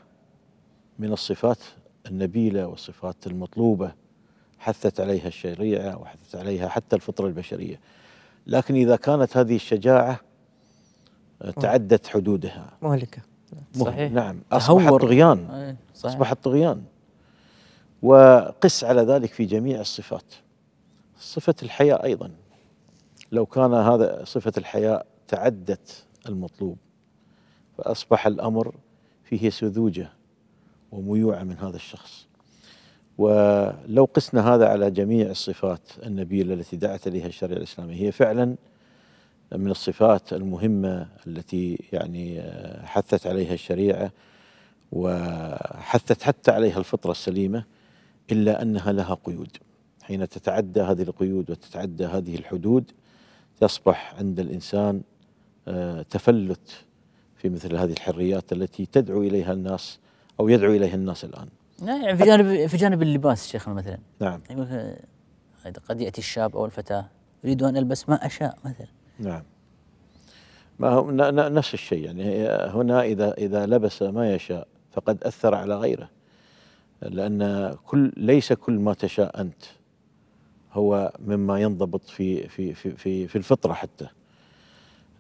من الصفات النبيله والصفات المطلوبه حثت عليها الشريعه وحثت عليها حتى الفطره البشريه لكن اذا كانت هذه الشجاعه آه، تعدت حدودها مهلكه صحيح نعم اصبحت طغيان إيه، اصبحت طغيان وقس على ذلك في جميع الصفات صفه الحياء ايضا لو كان هذا صفه الحياء تعدت المطلوب فاصبح الامر فيه سذوجة وميوعة من هذا الشخص ولو قسنا هذا على جميع الصفات النبيلة التي دعت إليها الشريعة الإسلامية هي فعلا من الصفات المهمة التي يعني آه، حثت عليها الشريعة وحثت حتى عليها الفطرة السليمة إلا أنها لها قيود حين تتعدى هذه القيود وتتعدى هذه الحدود تصبح عند الإنسان آه، تفلت في مثل هذه الحريات التي تدعو اليها الناس او يدعو اليها الناس الان. نعم في جانب في جانب اللباس شيخنا مثلا. نعم. يقول يعني قد ياتي الشاب او الفتاه يريد ان البس ما اشاء مثلا. نعم. ما هو نفس الشيء يعني هنا اذا اذا لبس ما يشاء فقد اثر على غيره. لان كل ليس كل ما تشاء انت هو مما ينضبط في في في في, في الفطره حتى.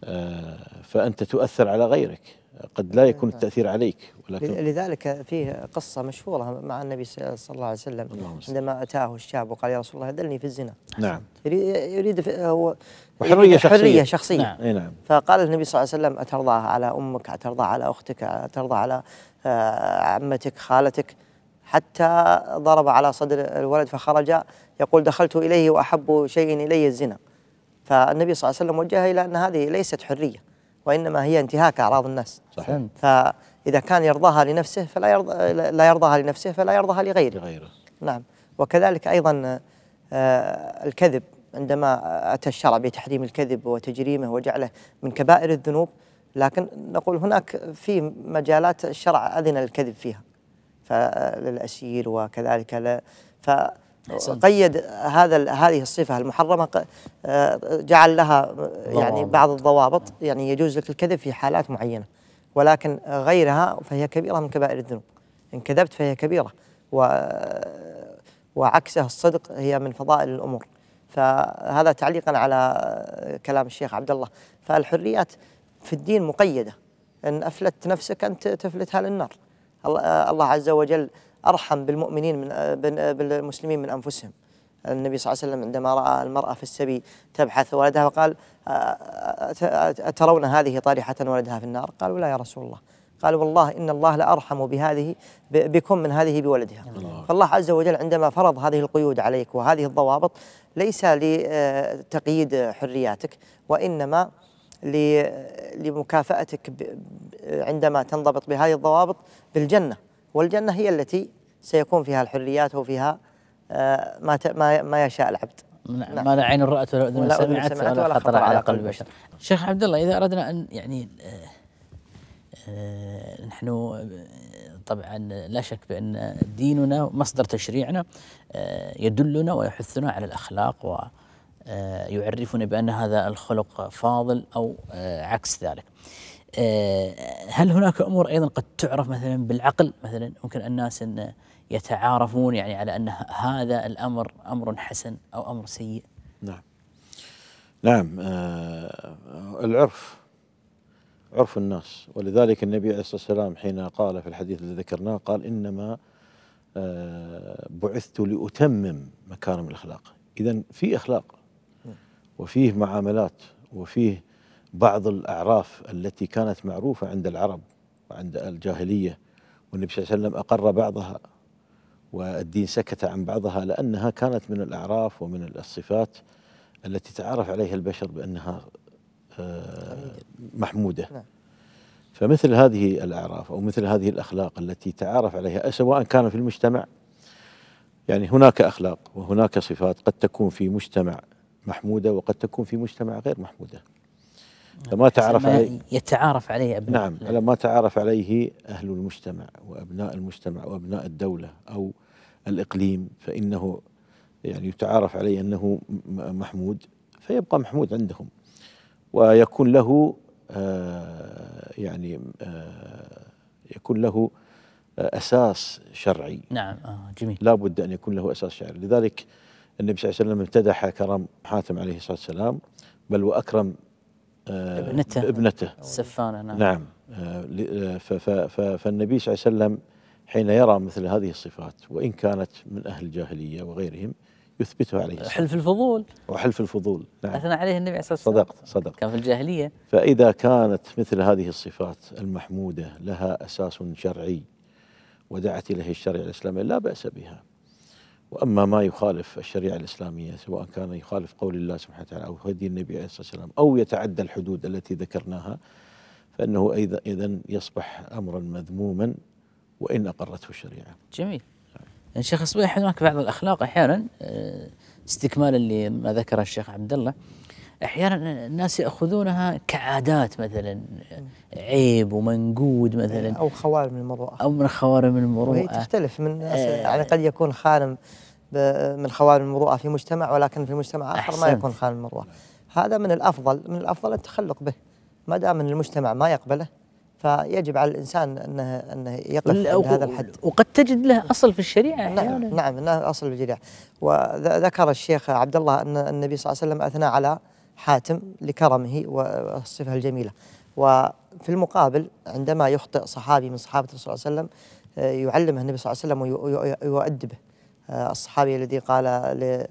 آه، فأنت تؤثر على غيرك قد لا يكون نعم. التأثير عليك ولكن لذلك فيه قصة مشهورة مع النبي صلى الله عليه وسلم عندما أتاه الشاب وقال يا رسول الله دلني في الزنا نعم يريد هو وحرية شخصية حرية شخصية نعم. نعم. فقال النبي صلى الله عليه وسلم أترضاه على أمك أترضى على أختك أترضى على آه، عمتك خالتك حتى ضرب على صدر الولد فخرج يقول دخلت إليه وأحب شيء إلي الزنا فالنبي صلى الله عليه وسلم وجهها إلى أن هذه ليست حرية وإنما هي انتهاك أعراض الناس صحيح فإذا كان يرضاها لنفسه فلا يرضى لا يرضاها لنفسه فلا يرضاها لغيره لغيره نعم وكذلك أيضا آه، الكذب عندما أتى الشرع بتحريم الكذب وتجريمه وجعله من كبائر الذنوب لكن نقول هناك في مجالات الشرع أذن الكذب فيها فللأسير وكذلك ف قيد هذا هذه الصفه المحرمه آه، جعل لها يعني بعض الضوابط يعني يجوز لك الكذب في حالات معينه ولكن غيرها فهي كبيره من كبائر الذنوب ان كذبت فهي كبيره و وعكسه الصدق هي من فضائل الامور فهذا تعليقا على كلام الشيخ عبد الله فالحريات في الدين مقيده ان افلتت نفسك انت تفلتها للنار الله آه، عز وجل أرحم بالمؤمنين من بالمسلمين من أنفسهم النبي صلى الله عليه وسلم عندما رأى المرأة في السبي تبحث ولدها قال أترون هذه طارحة ولدها في النار قالوا لا يا رسول الله قالوا والله إن الله لأرحم بهذه بكم من هذه بولدها فالله عز وجل عندما فرض هذه القيود عليك وهذه الضوابط ليس لتقييد حرياتك وإنما لمكافأتك عندما تنضبط بهذه الضوابط بالجنة والجنة هي التي سيكون فيها الحريات وفيها آه، ما ما يشاء العبد نعم ما لا عين رأت ولا أذن سمعت ولا خطر, على قلب بشر شيخ عبد الله إذا أردنا أن يعني آه، آه، نحن طبعا لا شك بأن ديننا مصدر تشريعنا يدلنا ويحثنا على الأخلاق و بأن هذا الخلق فاضل أو عكس ذلك آه، هل هناك امور ايضا قد تعرف مثلا بالعقل مثلا ممكن الناس ان يتعارفون يعني على ان هذا الامر امر حسن او امر سيء؟ نعم. نعم آه العرف عرف الناس ولذلك النبي عليه الصلاه والسلام حين قال في الحديث الذي ذكرناه قال انما آه بعثت لاتمم مكارم الاخلاق، اذا في اخلاق نعم. وفيه معاملات وفيه بعض الأعراف التي كانت معروفة عند العرب وعند الجاهلية والنبي صلى الله عليه وسلم أقر بعضها والدين سكت عن بعضها لأنها كانت من الأعراف ومن الصفات التي تعرف عليها البشر بأنها آه، محمودة نعم. فمثل هذه الأعراف أو مثل هذه الأخلاق التي تعارف عليها سواء كان في المجتمع يعني هناك أخلاق وهناك صفات قد تكون في مجتمع محمودة وقد تكون في مجتمع غير محمودة لما تعرف عليه يتعارف عليه أبناء نعم ما تعرف عليه أهل المجتمع وأبناء المجتمع وأبناء الدولة أو الإقليم فإنه يعني يتعارف عليه أنه محمود فيبقى محمود عندهم ويكون له آه، يعني آه، يكون له أساس شرعي نعم آه جميل لا بد أن يكون له أساس شرعي لذلك النبي صلى الله عليه وسلم امتدح كرم حاتم عليه الصلاة والسلام بل وأكرم آه، ابنته ابنته السفانة نعم, نعم آه، آه، فالنبي صلى الله عليه وسلم حين يرى مثل هذه الصفات وإن كانت من أهل الجاهلية وغيرهم يثبتها عليه حلف الفضول وحلف الفضول نعم أثنى عليه النبي عليه الصلاة والسلام صدقت صدقت كان في الجاهلية فإذا كانت مثل هذه الصفات المحمودة لها أساس شرعي ودعت إليه الشريعة الإسلامية لا بأس بها واما ما يخالف الشريعه الاسلاميه سواء كان يخالف قول الله سبحانه وتعالى او هدي النبي عليه الصلاه والسلام او يتعدى الحدود التي ذكرناها فانه اذا اذا يصبح امرا مذموما وان اقرته الشريعه. جميل. يعني شيخ اصبح هناك بعض الاخلاق احيانا آه، استكمالا لما ذكر الشيخ عبد الله احيانا الناس ياخذونها كعادات مثلا عيب ومنقود مثلا او خوارم المروءه او من خوارم المروءه وهي تختلف من يعني آه. قد يكون خارم من خوارم المروءه في مجتمع ولكن في مجتمع اخر أحسنت. ما يكون خارم المروءه هذا من الافضل من الافضل التخلق به ما دام ان المجتمع ما يقبله فيجب على الانسان انه انه يقف عند هذا الحد وقد تجد له اصل في الشريعه نعم أحيانا. نعم اصل في الشريعه وذكر الشيخ عبد الله ان النبي صلى الله عليه وسلم اثنى على حاتم لكرمه والصفة الجميلة وفي المقابل عندما يخطئ صحابي من صحابة الرسول صلى الله عليه وسلم آه، يعلمه النبي صلى الله عليه وسلم ويؤدبه آه، الصحابي الذي قال آه،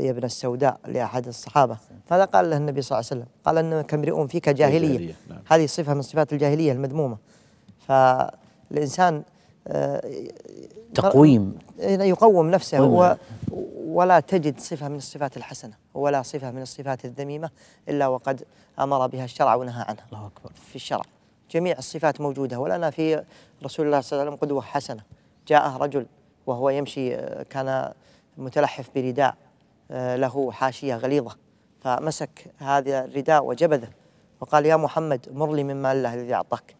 يا ابن السوداء لأحد الصحابة ماذا قال له النبي صلى الله عليه وسلم قال أنك امرئ فيك جاهلية نعم. هذه صفة من صفات الجاهلية المذمومة فالإنسان تقويم يقوم نفسه و ولا تجد صفة من الصفات الحسنة ولا صفة من الصفات الذميمة إلا وقد أمر بها الشرع ونهى عنها الله أكبر في الشرع جميع الصفات موجودة ولنا في رسول الله صلى الله عليه وسلم قدوة حسنة جاءه رجل وهو يمشي آه، كان متلحف برداء آه، له حاشية غليظة فمسك هذا الرداء وجبذه وقال يا محمد مر لي مما الله الذي أعطاك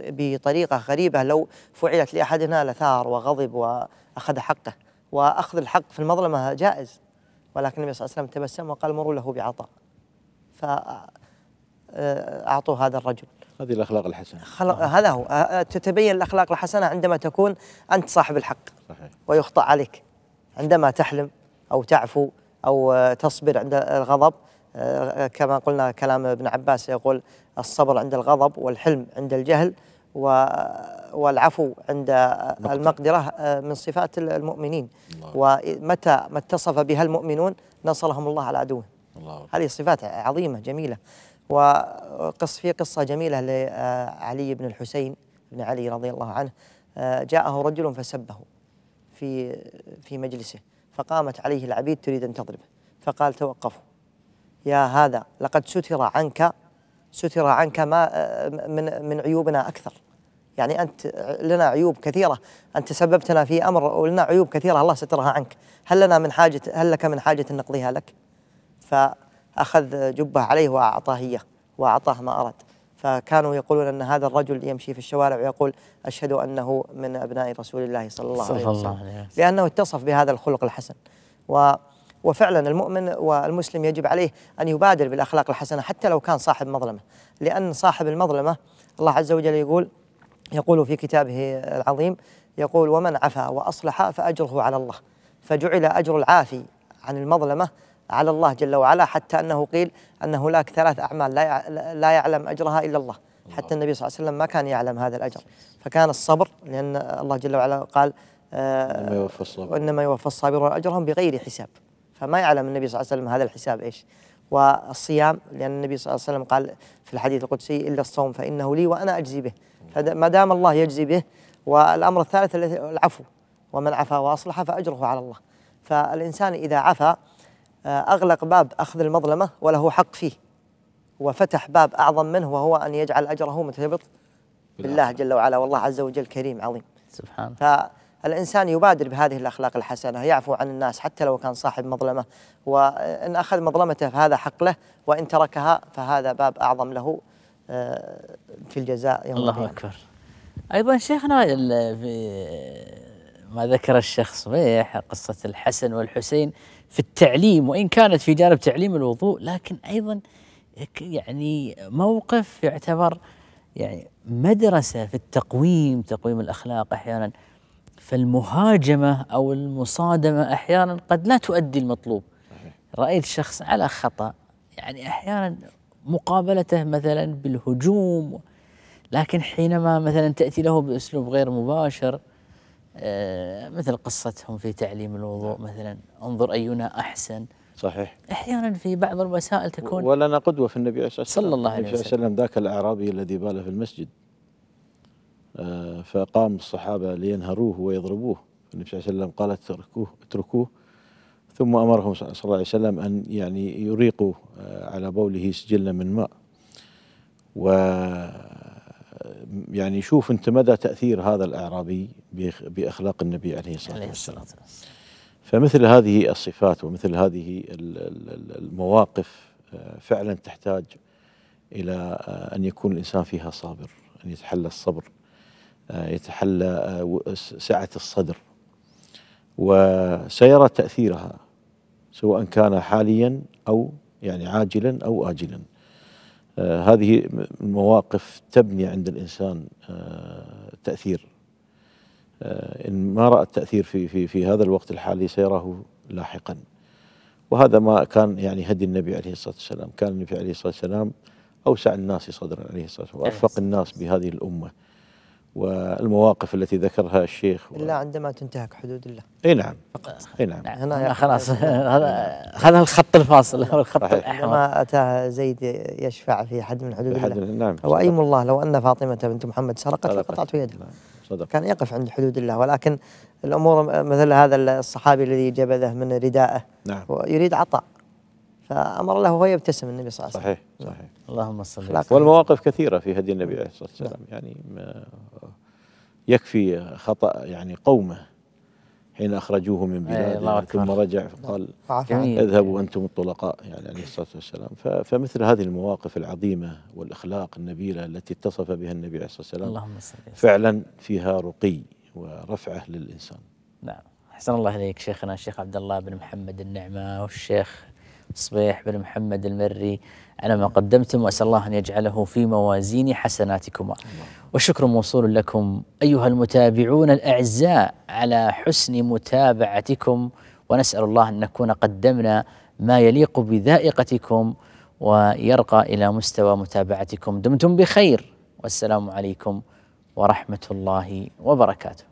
بطريقة غريبة لو فعلت لأحدنا لثار وغضب وأخذ حقه وأخذ الحق في المظلمة جائز ولكن النبي صلى الله عليه وسلم تبسم وقال مروا له بعطاء فأعطوا آه، هذا الرجل هذه الأخلاق الحسنة خلق آه. هذا هو آه، آه، تتبين الأخلاق الحسنة عندما تكون أنت صاحب الحق صحيح. ويخطأ عليك عندما تحلم أو تعفو أو تصبر عند الغضب كما قلنا كلام ابن عباس يقول الصبر عند الغضب والحلم عند الجهل والعفو عند المقدرة آه، من صفات المؤمنين الله ومتى ما اتصف بها المؤمنون نصرهم الله على عدوه هذه صفات عظيمة جميلة وقص في قصة جميلة لعلي آه، بن الحسين بن علي رضي الله عنه آه، جاءه رجل فسبه في في مجلسه فقامت عليه العبيد تريد أن تضربه فقال توقفوا يا هذا لقد ستر عنك ستر عنك ما من من عيوبنا اكثر يعني أنت لنا عيوب كثيرة أنت سببتنا في أمر ولنا عيوب كثيرة الله سترها عنك هل لنا من حاجة هل لك من حاجة نقضيها لك فأخذ جبه عليه وأعطاه إياه وأعطاه ما أراد فكانوا يقولون ان هذا الرجل يمشي في الشوارع ويقول اشهد انه من ابناء رسول الله صلى الله عليه وسلم الله لانه اتصف بهذا الخلق الحسن و وفعلا المؤمن والمسلم يجب عليه ان يبادر بالاخلاق الحسنه حتى لو كان صاحب مظلمه لان صاحب المظلمه الله عز وجل يقول يقول في كتابه العظيم يقول ومن عفا وأصلح فأجره على الله فجعل أجر العافي عن المظلمة على الله جل وعلا حتى أنه قيل أن هناك ثلاث أعمال لا يعلم أجرها إلا الله حتى النبي صلى الله عليه وسلم ما كان يعلم هذا الأجر فكان الصبر لأن الله جل وعلا قال آه، إنما يوفى الصابر وإنما يوفى الصابرون أجرهم بغير حساب فما يعلم النبي صلى الله عليه وسلم هذا الحساب إيش والصيام لأن النبي صلى الله عليه وسلم قال في الحديث القدسي إلا الصوم فإنه لي وأنا أجزي به ما دام الله يجزي به والأمر الثالث العفو ومن عفا وأصلح فأجره على الله فالإنسان إذا عفا آه، أغلق باب أخذ المظلمة وله حق فيه وفتح باب أعظم منه وهو أن يجعل أجره مرتبط بالله جل وعلا والله عز وجل كريم عظيم سبحان فالإنسان يبادر بهذه الأخلاق الحسنة يعفو عن الناس حتى لو كان صاحب مظلمة وإن أخذ مظلمته فهذا حق له وإن تركها فهذا باب أعظم له آه، في الجزاء يوم الله اكبر ايضا شيخنا في ما ذكر الشيخ صبيح قصه الحسن والحسين في التعليم وان كانت في جانب تعليم الوضوء لكن ايضا يعني موقف يعتبر يعني مدرسه في التقويم تقويم الاخلاق احيانا فالمهاجمه او المصادمه احيانا قد لا تؤدي المطلوب رايت شخص على خطا يعني احيانا مقابلته مثلا بالهجوم لكن حينما مثلا تأتي له بأسلوب غير مباشر آه، مثل قصتهم في تعليم الوضوء مثلا انظر أينا أحسن صحيح احيانا في بعض الوسائل تكون ولنا قدوه في النبي عليه صلى الله عليه وسلم وسلم ذاك الاعرابي الذي بال في المسجد آه، فقام الصحابه لينهروه ويضربوه النبي صلى الله عليه وسلم قال اتركوه اتركوه ثم امرهم صلى الله عليه وسلم ان يعني يريقوا آه، على بوله سجلا من ماء و آه، يعني شوف انت مدى تاثير هذا الاعرابي باخلاق النبي عليه الصلاه والسلام فمثل هذه الصفات ومثل هذه المواقف آه، فعلا تحتاج الى ان يكون الانسان فيها صابر ان يتحلى الصبر يتحلى سعه الصدر وسيرى تاثيرها سواء كان حاليا أو يعني عاجلا أو آجلا آه، هذه المواقف تبني عند الإنسان آه، تأثير آه، إن ما رأى التأثير في, في, في هذا الوقت الحالي سيراه لاحقا وهذا ما كان يعني هدي النبي عليه الصلاة والسلام كان النبي عليه الصلاة والسلام أوسع الناس صدرا عليه الصلاة والسلام وأرفق الناس بهذه الأمة والمواقف التي ذكرها الشيخ الا عندما تنتهك حدود الله اي نعم فقط اي نعم, هنا خلاص هذا هذا الخط الفاصل هو الخط الاحمر اتى زيد يشفع في حد من حدود الله نعم وايم الله لو ان فاطمه بنت محمد سرقت لقطعت يدها نعم. صدق كان يقف عند حدود الله ولكن الامور مثل هذا الصحابي الذي جبذه من ردائه نعم ويريد عطاء فامر له وهو يبتسم النبي صلى الله عليه وسلم صحيح صحيح نعم. اللهم صل وسلم والمواقف كثيره في هدي النبي عليه الصلاه والسلام نعم. يعني ما يكفي خطا يعني قومه حين اخرجوه من بلاده أيه ثم رجع فقال نعم. يعني اذهبوا انتم الطلقاء يعني عليه الصلاه والسلام فمثل هذه المواقف العظيمه والاخلاق النبيله التي اتصف بها النبي عليه الصلاه والسلام اللهم صل فعلا فيها رقي ورفعه للانسان نعم احسن الله اليك شيخنا الشيخ عبد الله بن محمد النعمه والشيخ صبيح بن محمد المري على ما قدمتم وأسأل الله أن يجعله في موازين حسناتكما والشكر موصول لكم أيها المتابعون الأعزاء على حسن متابعتكم ونسأل الله أن نكون قدمنا ما يليق بذائقتكم ويرقى إلى مستوى متابعتكم دمتم بخير والسلام عليكم ورحمة الله وبركاته